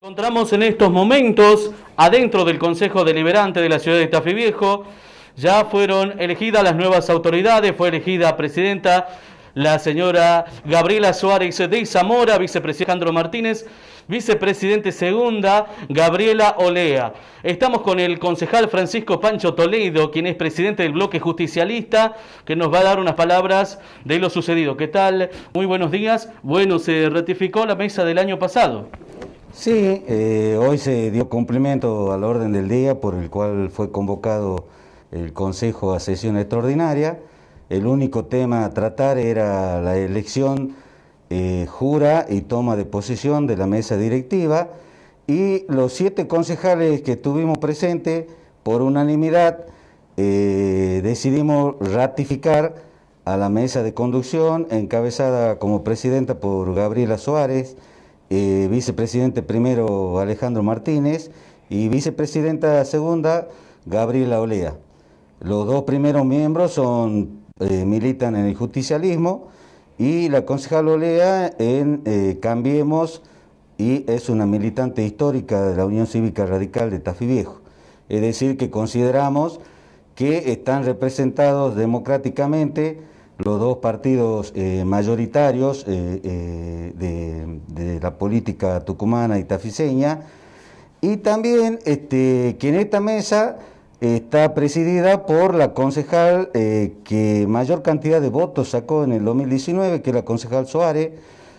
Encontramos en estos momentos adentro del Consejo Deliberante de la ciudad de Estafi Viejo. Ya fueron elegidas las nuevas autoridades, fue elegida presidenta la señora Gabriela Suárez de Zamora, vicepresidente Alejandro Martínez, vicepresidente segunda Gabriela Olea. Estamos con el concejal Francisco Pancho Toledo, quien es presidente del bloque justicialista, que nos va a dar unas palabras de lo sucedido. ¿Qué tal? Muy buenos días. Bueno, se ratificó la mesa del año pasado. Sí, eh, hoy se dio cumplimiento al orden del día por el cual fue convocado el Consejo a sesión extraordinaria. El único tema a tratar era la elección, eh, jura y toma de posición de la mesa directiva y los siete concejales que estuvimos presentes por unanimidad eh, decidimos ratificar a la mesa de conducción encabezada como presidenta por Gabriela Suárez eh, vicepresidente primero Alejandro Martínez y vicepresidenta segunda Gabriela Olea. Los dos primeros miembros son, eh, militan en el justicialismo y la concejal Olea en eh, Cambiemos y es una militante histórica de la Unión Cívica Radical de Tafí Viejo. Es decir, que consideramos que están representados democráticamente los dos partidos eh, mayoritarios eh, eh, de, la política tucumana y tafiseña, y también este, que en esta mesa está presidida por la concejal que mayor cantidad de votos sacó en el 2019, que es la concejal Suárez,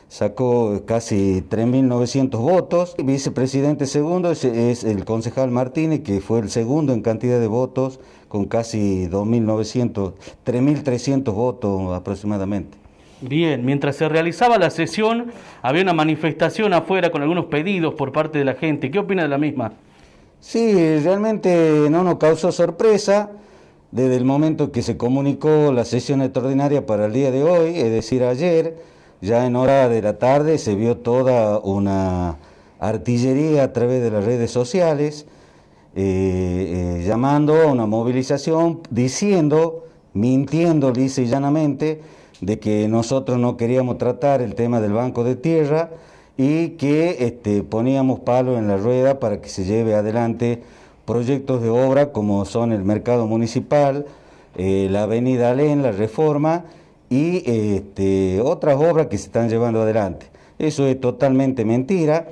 sacó casi 3.900 votos. vicepresidente segundo es, es, el concejal Martínez, que fue el segundo en cantidad de votos, con casi 2.900, 3.300 votos aproximadamente. Bien, mientras se realizaba la sesión, había una manifestación afuera con algunos pedidos por parte de la gente. ¿Qué opina de la misma? Sí, realmente no nos causó sorpresa desde el momento que se comunicó la sesión extraordinaria para el día de hoy, es decir, ayer ya en hora de la tarde se vio toda una artillería a través de las redes sociales eh, eh, llamando a una movilización, diciendo, mintiendo lisa y llanamente, de que nosotros no queríamos tratar el tema del banco de tierra y que este, poníamos palo en la rueda para que se lleve adelante proyectos de obra como son el mercado municipal, eh, la avenida Alén, la reforma y este, otras obras que se están llevando adelante. Eso es totalmente mentira,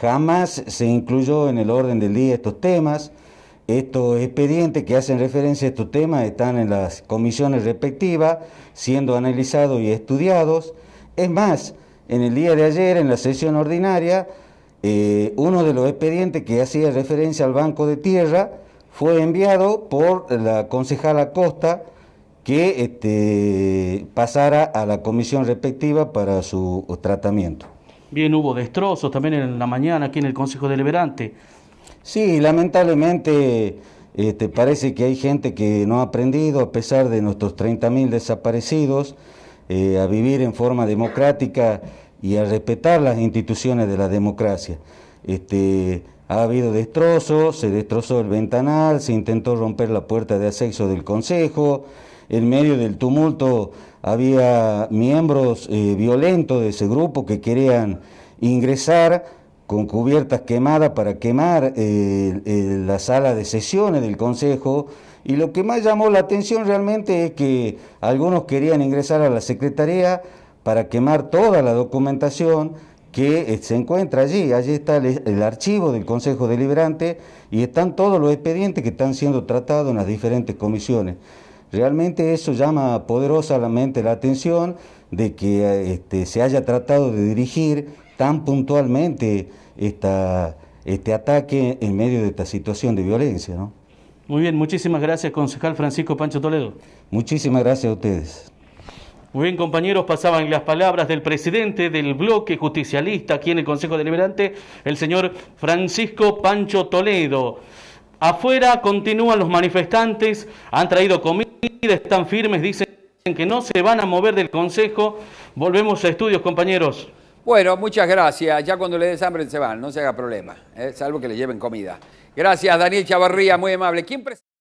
jamás se incluyó en el orden del día estos temas, estos expedientes que hacen referencia a estos temas están en las comisiones respectivas, siendo analizados y estudiados. Es más, en el día de ayer, en la sesión ordinaria, eh, uno de los expedientes que hacía referencia al Banco de Tierra fue enviado por la concejala Costa, que este, pasara a la comisión respectiva para su tratamiento. Bien, hubo destrozos también en la mañana aquí en el Consejo Deliberante. Sí, lamentablemente este, parece que hay gente que no ha aprendido, a pesar de nuestros 30.000 desaparecidos, eh, a vivir en forma democrática y a respetar las instituciones de la democracia. Este, ha habido destrozos, se destrozó el ventanal, se intentó romper la puerta de acceso del Consejo en medio del tumulto había miembros eh, violentos de ese grupo que querían ingresar con cubiertas quemadas para quemar eh, la sala de sesiones del Consejo. Y lo que más llamó la atención realmente es que algunos querían ingresar a la Secretaría para quemar toda la documentación que eh, se encuentra allí. Allí está el, archivo del Consejo Deliberante y están todos los expedientes que están siendo tratados en las diferentes comisiones. Realmente eso llama poderosamente la atención de que eh, este, se haya tratado de dirigir tan puntualmente este ataque en medio de esta situación de violencia. Muy bien, muchísimas gracias, concejal Francisco Pancho Toledo. Muchísimas gracias a ustedes. Muy bien, compañeros, pasaban las palabras del presidente del bloque justicialista aquí en el Consejo Deliberante, el señor Francisco Pancho Toledo. Afuera continúan los manifestantes, han traído comida, están firmes, dicen que no se van a mover del Consejo. Volvemos a estudios, compañeros. Bueno, muchas gracias. Ya cuando le des hambre se van, no se haga problema, es ¿eh? salvo que le lleven comida. Gracias, Daniel Chavarría, muy amable. ¿Quién